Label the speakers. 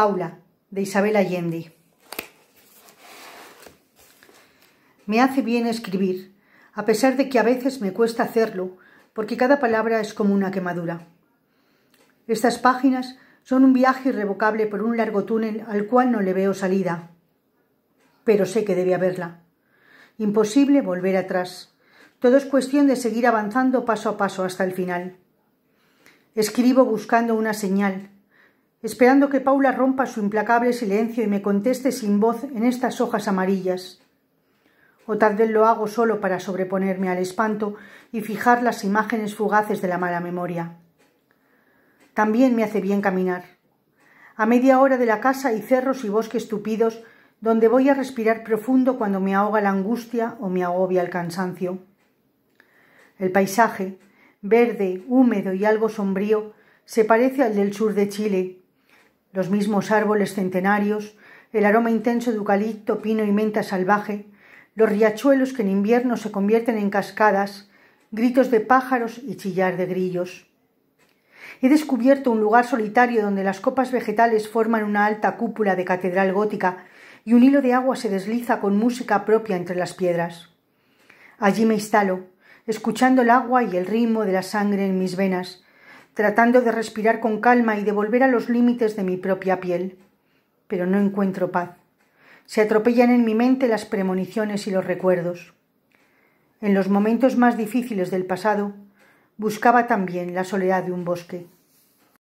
Speaker 1: Paula, de Isabel Allende. Me hace bien escribir, a pesar de que a veces me cuesta hacerlo, porque cada palabra es como una quemadura. Estas páginas son un viaje irrevocable por un largo túnel al cual no le veo salida. Pero sé que debe haberla. Imposible volver atrás. Todo es cuestión de seguir avanzando paso a paso hasta el final. Escribo buscando una señal, esperando que Paula rompa su implacable silencio y me conteste sin voz en estas hojas amarillas. O tal vez lo hago solo para sobreponerme al espanto y fijar las imágenes fugaces de la mala memoria. También me hace bien caminar. A media hora de la casa y cerros y bosques tupidos, donde voy a respirar profundo cuando me ahoga la angustia o me agobia el cansancio. El paisaje, verde, húmedo y algo sombrío, se parece al del sur de Chile, los mismos árboles centenarios, el aroma intenso de eucalipto, pino y menta salvaje, los riachuelos que en invierno se convierten en cascadas, gritos de pájaros y chillar de grillos. He descubierto un lugar solitario donde las copas vegetales forman una alta cúpula de catedral gótica y un hilo de agua se desliza con música propia entre las piedras. Allí me instalo, escuchando el agua y el ritmo de la sangre en mis venas, tratando de respirar con calma y de volver a los límites de mi propia piel. Pero no encuentro paz. Se atropellan en mi mente las premoniciones y los recuerdos. En los momentos más difíciles del pasado, buscaba también la soledad de un bosque.